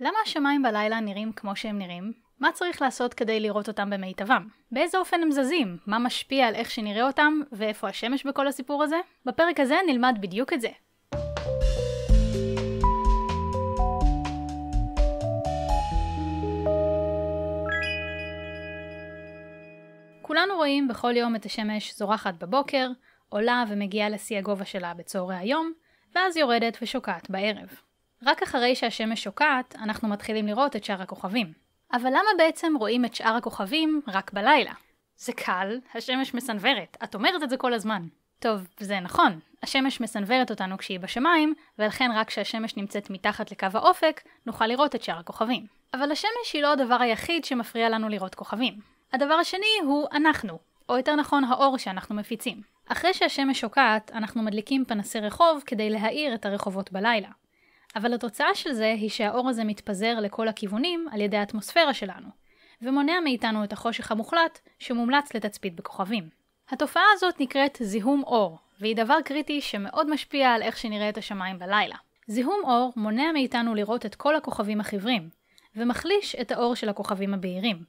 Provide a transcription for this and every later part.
למה השמיים בלילה נראים כמו שהם נראים? מה צריך לעשות כדי לראות אותם במיטבם? באיזה אופן הם זזים? מה משפיע על איך שנראה אותם? ואיפה השמש בכל הסיפור הזה? בפרק הזה נלמד בדיוק את זה. כולנו רואים בכל יום את השמש זורחת בבוקר, עולה ומגיעה לשיא הגובה שלה בצהרי היום, ואז יורדת ושוקעת בערב. רק אחרי שהשמש שוקעת, אנחנו מתחילים לראות את שאר הכוכבים. אבל למה בעצם רואים את שאר הכוכבים רק בלילה? זה קל, השמש מסנוורת. את אומרת את זה כל הזמן. טוב, זה נכון. השמש מסנוורת אותנו כשהיא בשמיים, ולכן רק כשהשמש נמצאת מתחת לקו האופק, נוכל לראות את שאר הכוכבים. אבל השמש היא לא הדבר היחיד שמפריע לנו לראות כוכבים. הדבר השני הוא אנחנו, או יותר נכון האור שאנחנו מפיצים. אחרי שהשמש שוקעת, אנחנו מדליקים פנסי רחוב כדי להאיר את הרחובות בלילה. אבל התוצאה של זה היא שהאור הזה מתפזר לכל הכיוונים על ידי האטמוספירה שלנו, ומונע מאיתנו את החושך המוחלט שמומלץ לתצפית בכוכבים. התופעה הזאת נקראת זיהום אור, והיא דבר קריטי שמאוד משפיע על איך שנראה את השמיים בלילה. זיהום אור מונע מאיתנו לראות את כל הכוכבים החיוורים, ומחליש את האור של הכוכבים הבהירים.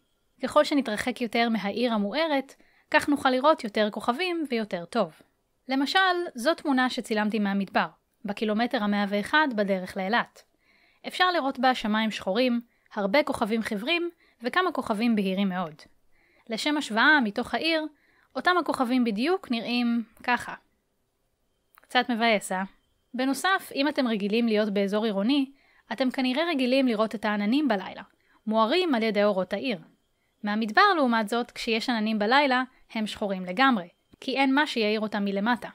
ככל שנתרחק יותר מהעיר המוארת, כך נוכל לראות יותר כוכבים ויותר טוב. למשל, זו תמונה שצילמתי מהמדבר. בקילומטר ה-101 בדרך לאילת. אפשר לראות בה שמיים שחורים, הרבה כוכבים חיוורים וכמה כוכבים בהירים מאוד. לשם השוואה, מתוך העיר, אותם הכוכבים בדיוק נראים ככה. קצת מבאס, אה? בנוסף, אם אתם רגילים להיות באזור עירוני, אתם כנראה רגילים לראות את העננים בלילה, מוארים על ידי אורות העיר. מהמדבר, לעומת זאת, כשיש עננים בלילה, הם שחורים לגמרי, כי אין מה שיעיר אותם מלמטה.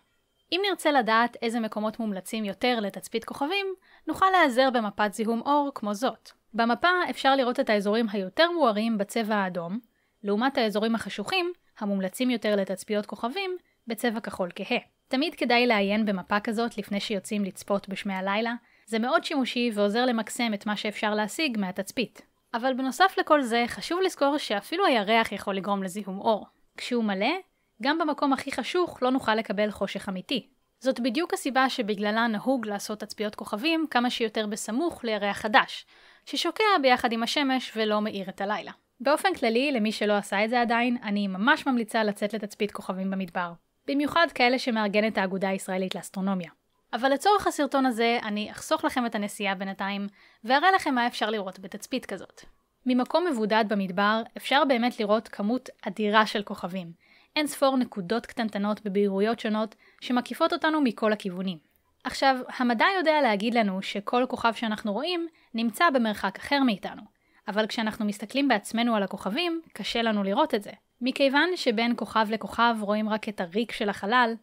אם נרצה לדעת איזה מקומות מומלצים יותר לתצפית כוכבים, נוכל להיעזר במפת זיהום אור כמו זאת. במפה אפשר לראות את האזורים היותר מוארים בצבע האדום, לעומת האזורים החשוכים, המומלצים יותר לתצפיות כוכבים, בצבע כחול כהה. תמיד כדאי לעיין במפה כזאת לפני שיוצאים לצפות בשמי הלילה, זה מאוד שימושי ועוזר למקסם את מה שאפשר להשיג מהתצפית. אבל בנוסף לכל זה, חשוב לזכור שאפילו הירח יכול לגרום לזיהום אור. כשהוא מלא, גם במקום הכי חשוך לא נוכל לקבל חושך אמיתי. זאת בדיוק הסיבה שבגללה נהוג לעשות תצפיות כוכבים כמה שיותר בסמוך לירח חדש, ששוקע ביחד עם השמש ולא מאיר את הלילה. באופן כללי, למי שלא עשה את זה עדיין, אני ממש ממליצה לצאת לתצפית כוכבים במדבר. במיוחד כאלה שמארגנת האגודה הישראלית לאסטרונומיה. אבל לצורך הסרטון הזה, אני אחסוך לכם את הנסיעה בינתיים, ואראה לכם מה אפשר לראות בתצפית כזאת. ממקום מבודד במדבר, אפשר באמת לראות כמות אדירה של כוכבים, אין ספור נקודות קטנטנות בבהירויות שונות שמקיפות אותנו מכל הכיוונים. עכשיו, המדע יודע להגיד לנו שכל כוכב שאנחנו רואים נמצא במרחק אחר מאיתנו, אבל כשאנחנו מסתכלים בעצמנו על הכוכבים, קשה לנו לראות את זה. מכיוון שבין כוכב לכוכב רואים רק את הריק של החלל,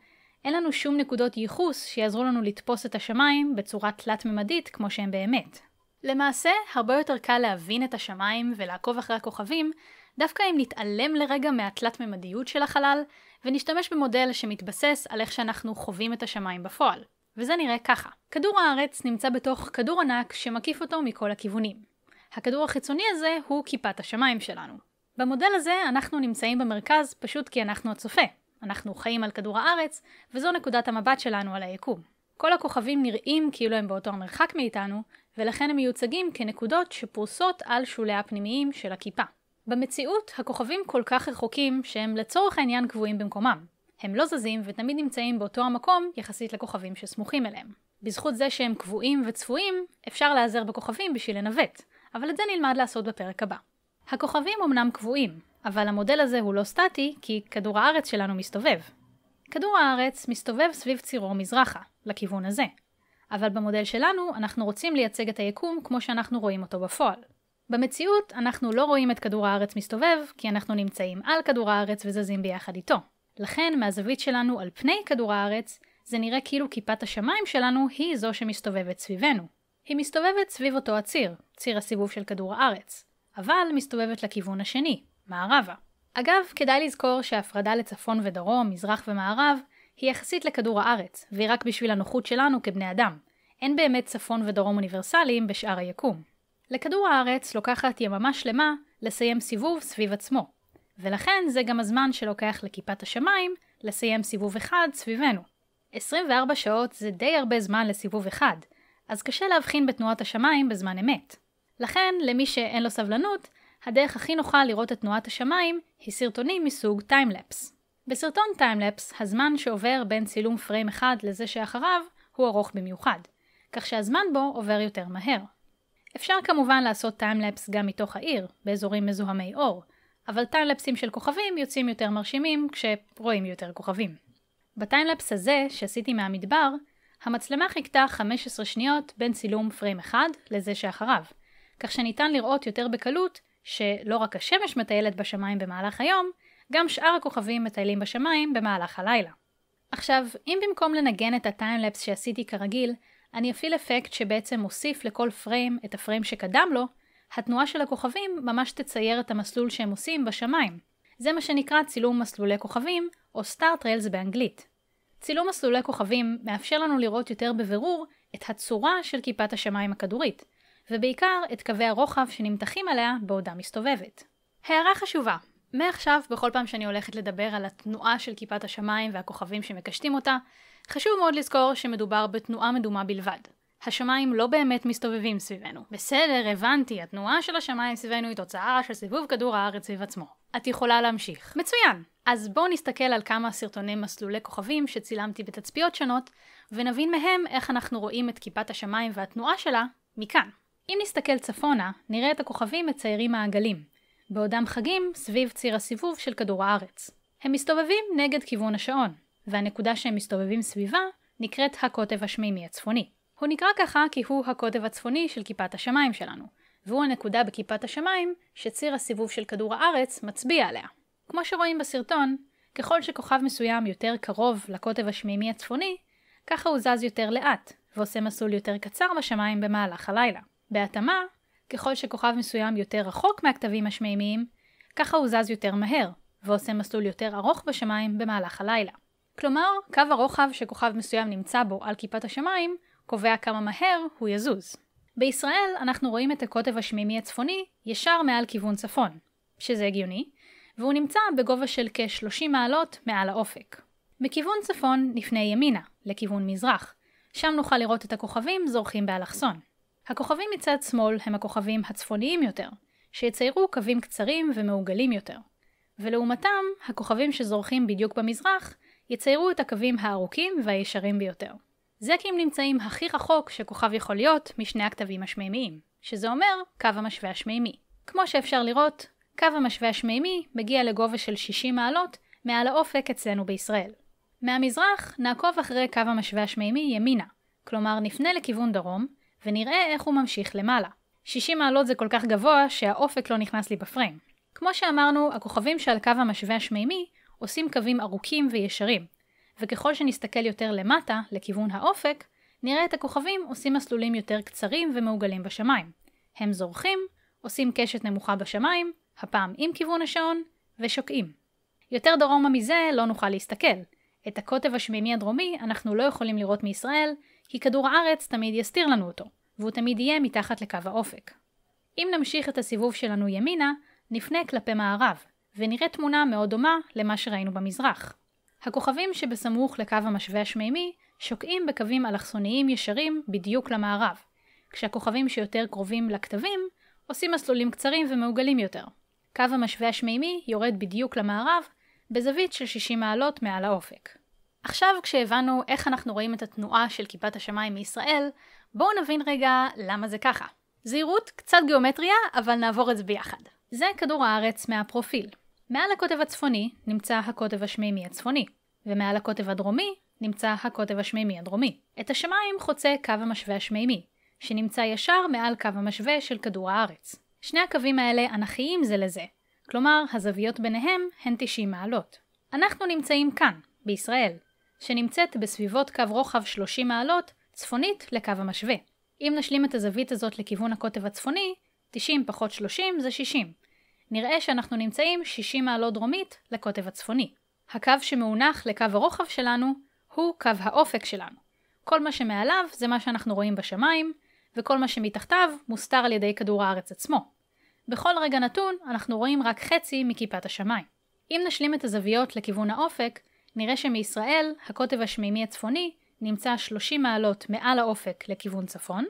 אין לנו שום נקודות ייחוס שיעזרו לנו לתפוס את השמיים בצורה תלת-ממדית כמו שהם באמת. למעשה, הרבה יותר קל להבין את השמיים ולעקוב אחרי הכוכבים דווקא אם נתעלם לרגע מהתלת-ממדיות של החלל, ונשתמש במודל שמתבסס על איך שאנחנו חווים את השמיים בפועל. וזה נראה ככה. כדור הארץ נמצא בתוך כדור ענק שמקיף אותו מכל הכיוונים. הכדור החיצוני הזה הוא כיפת השמיים שלנו. במודל הזה אנחנו נמצאים במרכז פשוט כי אנחנו הצופה. אנחנו חיים על כדור הארץ, וזו נקודת המבט שלנו על היקום. כל הכוכבים נראים כאילו הם באותו המרחק מאיתנו, ולכן הם מיוצגים כנקודות שפרוסות על שוליה הפנימיים של הכיפה. במציאות הכוכבים כל כך רחוקים שהם לצורך העניין קבועים במקומם. הם לא זזים ותמיד נמצאים באותו המקום יחסית לכוכבים שסמוכים אליהם. בזכות זה שהם קבועים וצפויים, אפשר להיעזר בכוכבים בשביל לנווט, אבל את זה נלמד לעשות בפרק הבא. הכוכבים אמנם קבועים, אבל המודל הזה הוא לא סטטי, כי כדור הארץ שלנו מסתובב. כדור הארץ מסתובב סביב צירו מזרחה, לכיוון הזה. אבל במודל שלנו, אנחנו רוצים לייצג את היקום כמו שאנחנו רואים אותו בפועל. במציאות אנחנו לא רואים את כדור הארץ מסתובב, כי אנחנו נמצאים על כדור הארץ וזזים ביחד איתו. לכן, מהזווית שלנו על פני כדור הארץ, זה נראה כאילו כיפת השמיים שלנו היא זו שמסתובבת סביבנו. היא מסתובבת סביב אותו הציר, ציר הסיבוב של כדור הארץ, אבל מסתובבת לכיוון השני, מערבה. אגב, כדאי לזכור שההפרדה לצפון ודרום, מזרח ומערב, היא יחסית לכדור הארץ, והיא רק בשביל הנוחות שלנו כבני אדם. אין באמת צפון ודרום אוניברסליים בשאר היקום. לכדור הארץ לוקחת יממה שלמה לסיים סיבוב סביב עצמו, ולכן זה גם הזמן שלוקח לכיפת השמיים לסיים סיבוב אחד סביבנו. 24 שעות זה די הרבה זמן לסיבוב אחד, אז קשה להבחין בתנועת השמיים בזמן אמת. לכן, למי שאין לו סבלנות, הדרך הכי נוחה לראות את תנועת השמיים היא סרטונים מסוג טיימלפס. בסרטון טיימלפס, הזמן שעובר בין צילום פריים אחד לזה שאחריו הוא ארוך במיוחד, כך שהזמן בו עובר יותר מהר. אפשר כמובן לעשות טיימלפס גם מתוך העיר, באזורים מזוהמי אור, אבל טיימלפסים של כוכבים יוצאים יותר מרשימים כשרואים יותר כוכבים. בטיימלפס הזה, שעשיתי מהמדבר, המצלמה חיכתה 15 שניות בין צילום פריים אחד לזה שאחריו, כך שניתן לראות יותר בקלות שלא רק השמש מטיילת בשמיים במהלך היום, גם שאר הכוכבים מטיילים בשמיים במהלך הלילה. עכשיו, אם במקום לנגן את הטיימלפס שעשיתי כרגיל, אני אפעיל אפקט שבעצם מוסיף לכל פריים את הפריים שקדם לו, התנועה של הכוכבים ממש תצייר את המסלול שהם עושים בשמיים. זה מה שנקרא צילום מסלולי כוכבים, או סטאר טריילס באנגלית. צילום מסלולי כוכבים מאפשר לנו לראות יותר בבירור את הצורה של כיפת השמיים הכדורית, ובעיקר את קווי הרוחב שנמתחים עליה בעודה מסתובבת. הערה חשובה, מעכשיו, בכל פעם שאני הולכת לדבר על התנועה של כיפת השמיים והכוכבים שמקשטים אותה, חשוב מאוד לזכור שמדובר בתנועה מדומה בלבד. השמיים לא באמת מסתובבים סביבנו. בסדר, הבנתי, התנועה של השמיים סביבנו היא תוצאה של סיבוב כדור הארץ סביב עצמו. את יכולה להמשיך. מצוין! אז בואו נסתכל על כמה סרטוני מסלולי כוכבים שצילמתי בתצפיות שונות, ונבין מהם איך אנחנו רואים את כיפת השמיים והתנועה שלה מכאן. אם נסתכל צפונה, נראה את הכוכבים מציירים מעגלים, בעודם חגים סביב ציר הסיבוב של כדור הארץ. הם מסתובבים נגד כיוון השעון. והנקודה שהם מסתובבים סביבה נקראת הקוטב השמימי הצפוני. הוא נקרא ככה כי הוא הקוטב הצפוני של כיפת השמיים שלנו, והוא הנקודה בכיפת השמיים שציר הסיבוב של כדור הארץ מצביע עליה. כמו שרואים בסרטון, ככל שכוכב מסוים יותר קרוב לקוטב השמימי הצפוני, ככה הוא זז יותר לאט, ועושה מסלול יותר קצר בשמיים במהלך הלילה. בהתאמה, ככל שכוכב מסוים יותר רחוק מהכתבים השמימיים, ככה הוא זז יותר מהר, ועושה מסלול יותר ארוך בשמיים במהלך הלילה. כלומר, קו הרוחב שכוכב מסוים נמצא בו על כיפת השמיים, קובע כמה מהר הוא יזוז. בישראל אנחנו רואים את הקוטב השמימי הצפוני ישר מעל כיוון צפון, שזה הגיוני, והוא נמצא בגובה של כ-30 מעלות מעל האופק. מכיוון צפון נפנה ימינה, לכיוון מזרח, שם נוכל לראות את הכוכבים זורחים באלכסון. הכוכבים מצד שמאל הם הכוכבים הצפוניים יותר, שיציירו קווים קצרים ומעוגלים יותר. ולעומתם, הכוכבים שזורחים בדיוק במזרח יציירו את הקווים הארוכים והישרים ביותר. זקים נמצאים הכי רחוק שכוכב יכול להיות משני הקטבים השמימיים, שזה אומר קו המשווה השמימי. כמו שאפשר לראות, קו המשווה השמימי מגיע לגובה של 60 מעלות מעל האופק אצלנו בישראל. מהמזרח נעקוב אחרי קו המשווה השמימי ימינה, כלומר נפנה לכיוון דרום, ונראה איך הוא ממשיך למעלה. 60 מעלות זה כל כך גבוה שהאופק לא נכנס לי בפריים. כמו שאמרנו, הכוכבים שעל קו המשווה השמימי עושים קווים ארוכים וישרים, וככל שנסתכל יותר למטה, לכיוון האופק, נראה את הכוכבים עושים מסלולים יותר קצרים ומעוגלים בשמיים. הם זורחים, עושים קשת נמוכה בשמיים, הפעם עם כיוון השעון, ושוקעים. יותר דרומה מזה לא נוכל להסתכל. את הקוטב השמימי הדרומי אנחנו לא יכולים לראות מישראל, כי כדור הארץ תמיד יסתיר לנו אותו, והוא תמיד יהיה מתחת לקו האופק. אם נמשיך את הסיבוב שלנו ימינה, נפנה כלפי מערב, ונראה תמונה מאוד דומה למה שראינו במזרח. הכוכבים שבסמוך לקו המשווה השמימי שוקעים בקווים אלכסוניים ישרים בדיוק למערב, כשהכוכבים שיותר קרובים לכתבים עושים מסלולים קצרים ומעוגלים יותר. קו המשווה השמימי יורד בדיוק למערב בזווית של 60 מעלות מעל האופק. עכשיו כשהבנו איך אנחנו רואים את התנועה של כיפת השמיים מישראל, בואו נבין רגע למה זה ככה. זהירות, קצת גיאומטריה, אבל נעבור את זה ביחד. זה כדור הארץ מהפרופיל. מעל הקוטב הצפוני נמצא הקוטב השמימי הצפוני, ומעל הקוטב הדרומי נמצא הקוטב השמימי הדרומי. את השמיים חוצה קו המשווה השמימי, שנמצא ישר מעל קו המשווה של כדור הארץ. שני הקווים האלה אנכיים זה לזה, כלומר הזוויות ביניהם הן 90 מעלות. אנחנו נמצאים כאן, בישראל, שנמצאת בסביבות קו רוחב 30 מעלות צפונית לקו המשווה. אם נשלים את הזווית הזאת לכיוון הקוטב הצפוני, 90 פחות 30 זה 60, נראה שאנחנו נמצאים 60 מעלות דרומית לקוטב הצפוני. הקו שמונח לקו הרוחב שלנו הוא קו האופק שלנו. כל מה שמעליו זה מה שאנחנו רואים בשמיים, וכל מה שמתחתיו מוסתר על ידי כדור הארץ עצמו. בכל רגע נתון אנחנו רואים רק חצי מכיפת השמיים. אם נשלים את הזוויות לכיוון האופק, נראה שמישראל הקוטב השמימי הצפוני נמצא 30 מעלות מעל האופק לכיוון צפון,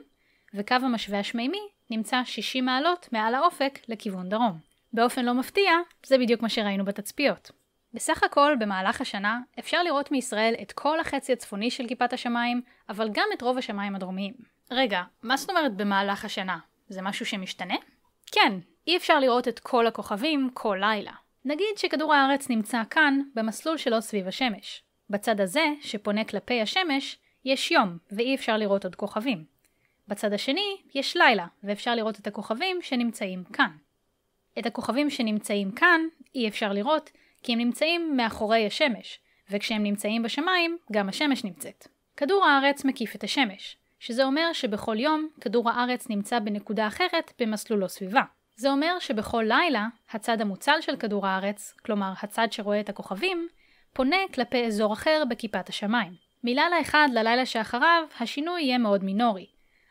וקו המשווה השמימי נמצא 60 מעלות מעל האופק לכיוון דרום. באופן לא מפתיע, זה בדיוק מה שראינו בתצפיות. בסך הכל, במהלך השנה, אפשר לראות מישראל את כל החצי הצפוני של כיפת השמיים, אבל גם את רוב השמיים הדרומיים. רגע, מה זאת אומרת במהלך השנה? זה משהו שמשתנה? כן, אי אפשר לראות את כל הכוכבים כל לילה. נגיד שכדור הארץ נמצא כאן, במסלול שלו סביב השמש. בצד הזה, שפונה כלפי השמש, יש יום, ואי אפשר לראות עוד כוכבים. בצד השני, יש לילה, ואפשר לראות את הכוכבים שנמצאים כאן. את הכוכבים שנמצאים כאן אי אפשר לראות, כי הם נמצאים מאחורי השמש, וכשהם נמצאים בשמיים, גם השמש נמצאת. כדור הארץ מקיף את השמש, שזה אומר שבכל יום כדור הארץ נמצא בנקודה אחרת במסלולו סביבה. זה אומר שבכל לילה, הצד המוצל של כדור הארץ, כלומר הצד שרואה את הכוכבים, פונה כלפי אזור אחר בכיפת השמיים. מלילה אחד ללילה שאחריו, השינוי יהיה מאוד מינורי,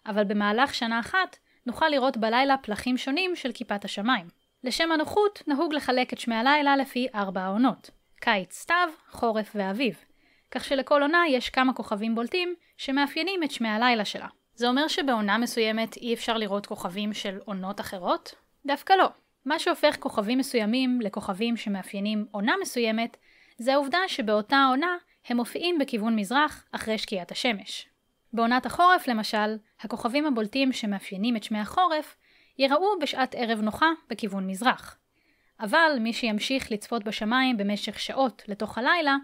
אבל במהלך שנה אחת, נוכל לראות בלילה פלחים שונים של כיפת השמיים. לשם הנוחות נהוג לחלק את שמי הלילה לפי ארבע העונות קיץ, סתיו, חורף ואביב. כך שלכל עונה יש כמה כוכבים בולטים שמאפיינים את שמי הלילה שלה. זה אומר שבעונה מסוימת אי אפשר לראות כוכבים של עונות אחרות? דווקא לא. מה שהופך כוכבים מסוימים לכוכבים שמאפיינים עונה מסוימת, זה העובדה שבאותה העונה הם מופיעים בכיוון מזרח אחרי שקיעת השמש. בעונת החורף למשל, הכוכבים הבולטים שמאפיינים את שמי החורף ייראו בשעת ערב נוחה בכיוון מזרח. אבל מי שימשיך לצפות בשמיים במשך שעות לתוך הלילה,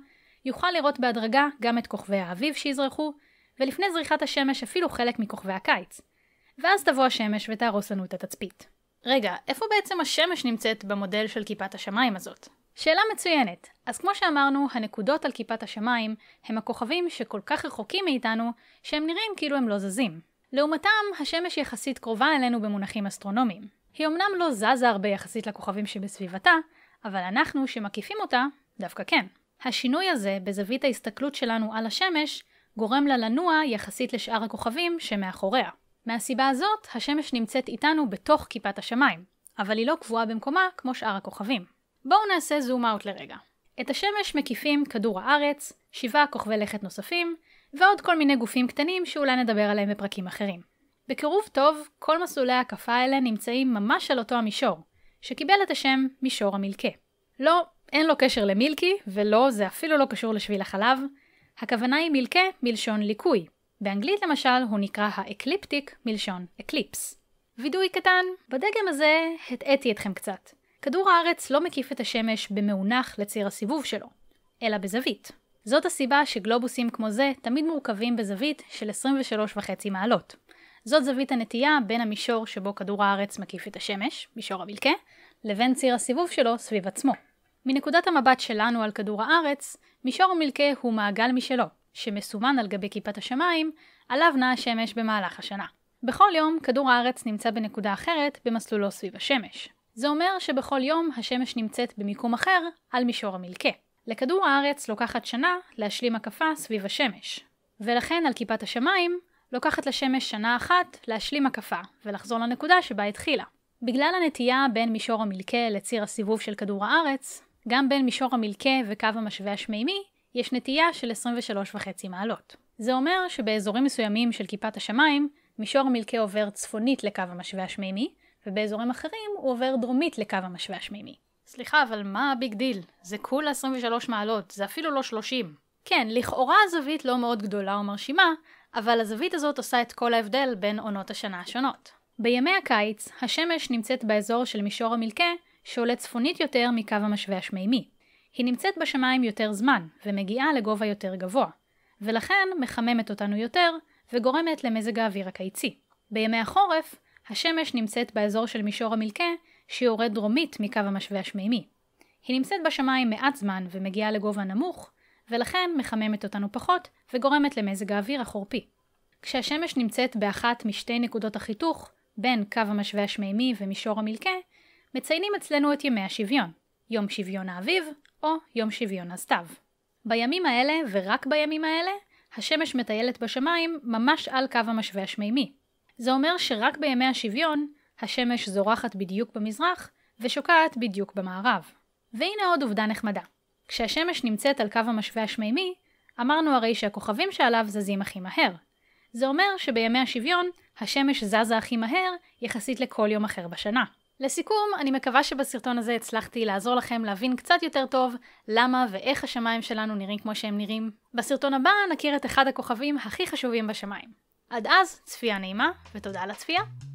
יוכל לראות בהדרגה גם את כוכבי האביב שיזרחו, ולפני זריחת השמש אפילו חלק מכוכבי הקיץ. ואז תבוא השמש ותהרוס לנו את התצפית. רגע, איפה בעצם השמש נמצאת במודל של כיפת השמיים הזאת? שאלה מצוינת. אז כמו שאמרנו, הנקודות על כיפת השמיים הם הכוכבים שכל כך רחוקים מאיתנו, שהם נראים כאילו הם לא זזים. לעומתם, השמש יחסית קרובה אלינו במונחים אסטרונומיים. היא אמנם לא זזה הרבה יחסית לכוכבים שבסביבתה, אבל אנחנו, שמקיפים אותה, דווקא כן. השינוי הזה בזווית ההסתכלות שלנו על השמש גורם לה לנוע יחסית לשאר הכוכבים שמאחוריה. מהסיבה הזאת, השמש נמצאת איתנו בתוך כיפת השמיים, אבל היא לא קבועה במקומה כמו שאר הכוכבים. בואו נעשה זום אאוט לרגע. את השמש מקיפים כדור הארץ, שבעה כוכבי לכת נוספים, ועוד כל מיני גופים קטנים שאולי נדבר עליהם בפרקים אחרים. בקירוב טוב, כל מסלולי ההקפה האלה נמצאים ממש על אותו המישור, שקיבל את השם מישור המילקה. לא, אין לו קשר למילקי, ולא, זה אפילו לא קשור לשביל החלב. הכוונה היא מילקה מלשון ליקוי. באנגלית למשל הוא נקרא האקליפטיק מלשון אקליפס. וידוי קטן, בדגם הזה הטעיתי אתכם קצת. כדור הארץ לא מקיף את השמש במאונח לציר הסיבוב שלו, אלא בזווית, זאת הסיבה שגלובוסים כמו זה תמיד מורכבים בזווית של 23.5 מעלות. זאת זווית הנטייה בין המישור שבו כדור הארץ מקיף את השמש, מישור המלקה, לבין ציר הסיבוב שלו סביב עצמו. מנקודת המבט שלנו על כדור הארץ, מישור המלקה הוא מעגל משלו, שמסומן על גבי כיפת השמיים, עליו נעה השמש במהלך השנה. בכל יום כדור הארץ נמצא בנקודה אחרת במסלולו סביב השמש. זה אומר שבכל יום השמש נמצאת במיקום אחר על מישור המלכה. לכדור הארץ לוקחת שנה להשלים הקפה סביב השמש, ולכן על כיפת השמיים לוקחת לשמש שנה אחת להשלים הקפה ולחזור לנקודה שבה התחילה. בגלל הנטייה בין מישור המלכה לציר הסיבוב של כדור הארץ, גם בין מישור המלכה וקו המשווה השמימי, יש נטייה של 23.5 מעלות. זה אומר שבאזורים מסוימים של כיפת השמיים, מישור המלכה עובר צפונית לקו המשווה השמימי, ובאזורים אחרים הוא עובר דרומית לקו המשווה השמימי. סליחה, אבל מה הביג דיל? זה כולה 23 מעלות, זה אפילו לא 30. כן, לכאורה הזווית לא מאוד גדולה או מרשימה, אבל הזווית הזאת עושה את כל ההבדל בין עונות השנה השונות. בימי הקיץ, השמש נמצאת באזור של מישור המלכה, שעולה צפונית יותר מקו המשווה השמימי. היא נמצאת בשמיים יותר זמן, ומגיעה לגובה יותר גבוה, ולכן מחממת אותנו יותר, וגורמת למזג האוויר הקיצי. בימי החורף, השמש נמצאת באזור של מישור המלכה, שיורד דרומית מקו המשווה השמימי. היא נמצאת בשמיים מעט זמן ומגיעה לגובה נמוך, ולכן מחממת אותנו פחות וגורמת למזג האוויר החורפי. כשהשמש נמצאת באחת משתי נקודות החיתוך, בין קו המשווה השמימי ומישור המלקה, מציינים אצלנו את ימי השוויון, יום שוויון האביב או יום שוויון הסתיו. בימים האלה, ורק בימים האלה, השמש מטיילת בשמיים ממש על קו המשווה השמימי. זה אומר שרק בימי השוויון, השמש זורחת בדיוק במזרח ושוקעת בדיוק במערב. והנה עוד עובדה נחמדה. כשהשמש נמצאת על קו המשווה השמימי, אמרנו הרי שהכוכבים שעליו זזים הכי מהר. זה אומר שבימי השוויון, השמש זזה הכי מהר יחסית לכל יום אחר בשנה. לסיכום, אני מקווה שבסרטון הזה הצלחתי לעזור לכם להבין קצת יותר טוב למה ואיך השמיים שלנו נראים כמו שהם נראים. בסרטון הבא נכיר את אחד הכוכבים הכי חשובים בשמיים. עד אז, צפייה נעימה, ותודה על הצפייה.